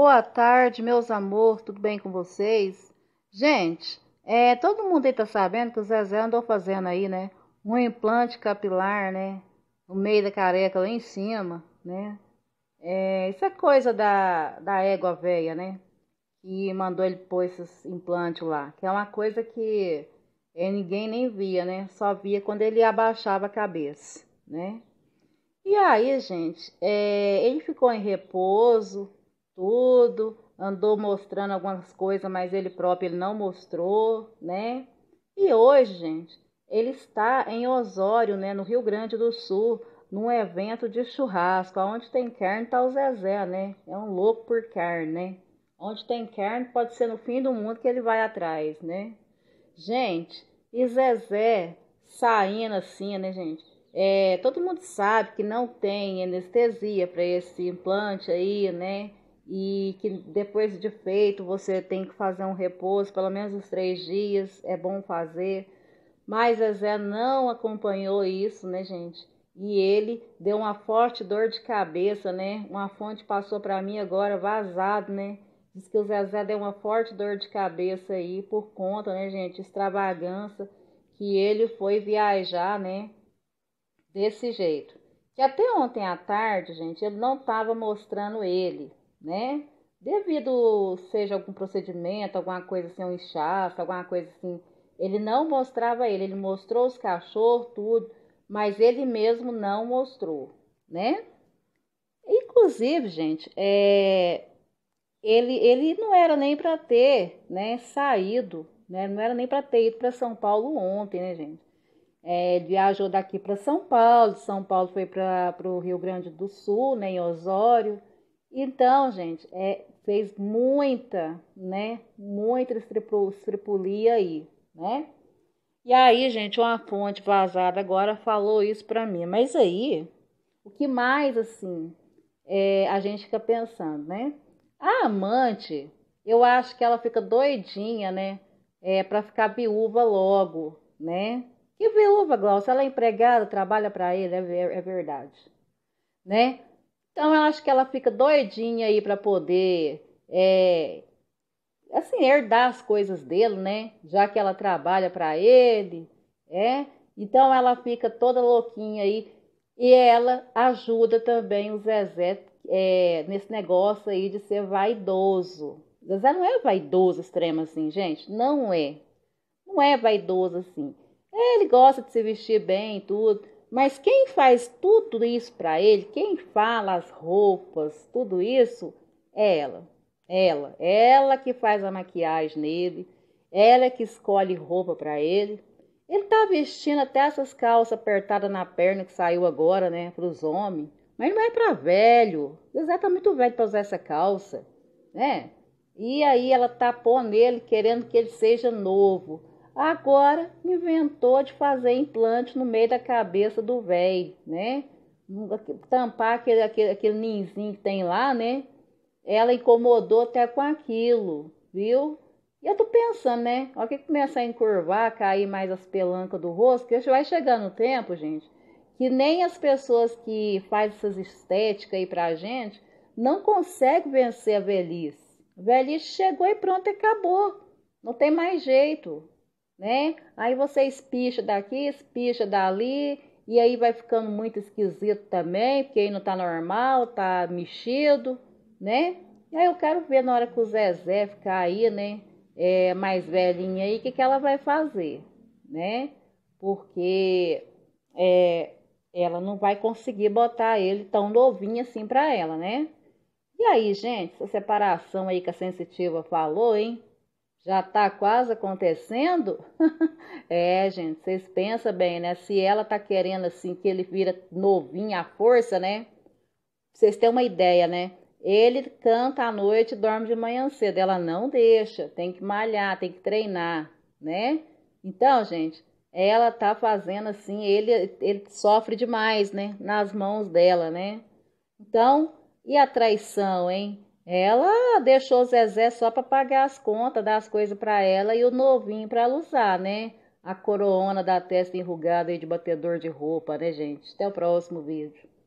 Boa tarde, meus amores, tudo bem com vocês? Gente, é, todo mundo aí tá sabendo que o Zezé andou fazendo aí, né? Um implante capilar, né? No meio da careca, lá em cima, né? É, isso é coisa da, da égua velha, né? Que mandou ele pôr esses implantes lá. Que é uma coisa que é, ninguém nem via, né? Só via quando ele abaixava a cabeça, né? E aí, gente, é, ele ficou em repouso, tudo, andou mostrando algumas coisas, mas ele próprio ele não mostrou, né? E hoje, gente, ele está em Osório, né, no Rio Grande do Sul, num evento de churrasco. Onde tem carne tá o Zezé, né? É um louco por carne, né? Onde tem carne pode ser no fim do mundo que ele vai atrás, né? Gente, e Zezé saindo assim, né, gente? É, todo mundo sabe que não tem anestesia para esse implante aí, né? e que depois de feito você tem que fazer um repouso, pelo menos uns três dias, é bom fazer. Mas Zezé não acompanhou isso, né, gente? E ele deu uma forte dor de cabeça, né? Uma fonte passou para mim agora vazado, né? Diz que o Zezé deu uma forte dor de cabeça aí por conta, né, gente? extravagância que ele foi viajar, né? Desse jeito. Que até ontem à tarde, gente, ele não estava mostrando ele, né? Devido seja algum procedimento, alguma coisa assim, um inchaço, alguma coisa assim, ele não mostrava ele, ele mostrou os cachorros, tudo, mas ele mesmo não mostrou, né? Inclusive, gente, é, ele, ele não era nem para ter né, saído, né? Não era nem para ter ido para São Paulo ontem, né, gente? É, ele viajou daqui para São Paulo, São Paulo foi para o Rio Grande do Sul, né, em Osório, então, gente, é, fez muita, né? Muita estripulia aí, né? E aí, gente, uma fonte vazada agora falou isso para mim. Mas aí, o que mais, assim, é, a gente fica pensando, né? A amante, eu acho que ela fica doidinha, né? É, para ficar viúva logo, né? Que viúva, Glaucia? Ela é empregada, trabalha para ele, é, é verdade, né? Então eu acho que ela fica doidinha aí para poder é, assim herdar as coisas dele, né? Já que ela trabalha para ele, é? Então ela fica toda louquinha aí e ela ajuda também o Zezé é, nesse negócio aí de ser vaidoso. Zezé não é vaidoso extremo assim, gente, não é. Não é vaidoso assim. É, ele gosta de se vestir bem e tudo, mas quem faz tudo isso para ele, quem fala as roupas, tudo isso, é ela. Ela, ela que faz a maquiagem nele, ela é que escolhe roupa para ele. Ele tá vestindo até essas calças apertadas na perna que saiu agora, né, para os homens. Mas não é para velho. O tá muito velho para usar essa calça, né? E aí ela tá pondo nele querendo que ele seja novo. Agora inventou de fazer implante no meio da cabeça do velho, né? Tampar aquele, aquele, aquele ninzinho que tem lá, né? Ela incomodou até com aquilo, viu? E eu tô pensando, né? Olha que começa a encurvar, cair mais as pelancas do rosto, que vai chegando o tempo, gente, que nem as pessoas que fazem essas estéticas aí pra gente não conseguem vencer a velhice. A velhice chegou e pronto, acabou. Não tem mais jeito né? Aí você espicha daqui, espicha dali, e aí vai ficando muito esquisito também, porque aí não tá normal, tá mexido, né? E aí eu quero ver na hora que o Zezé ficar aí, né? É, mais velhinha aí, o que, que ela vai fazer, né? Porque é, ela não vai conseguir botar ele tão novinho assim pra ela, né? E aí, gente, essa separação aí que a Sensitiva falou, hein? Já está quase acontecendo? é, gente, vocês pensam bem, né? Se ela tá querendo assim que ele vira novinho à força, né? Vocês têm uma ideia, né? Ele canta à noite e dorme de manhã cedo. Ela não deixa, tem que malhar, tem que treinar, né? Então, gente, ela tá fazendo assim, ele, ele sofre demais, né? Nas mãos dela, né? Então, e a traição, hein? Ela deixou Zezé só para pagar as contas, dar as coisas para ela e o novinho para usar, né? A corona da testa enrugada e de batedor de roupa, né, gente? Até o próximo vídeo.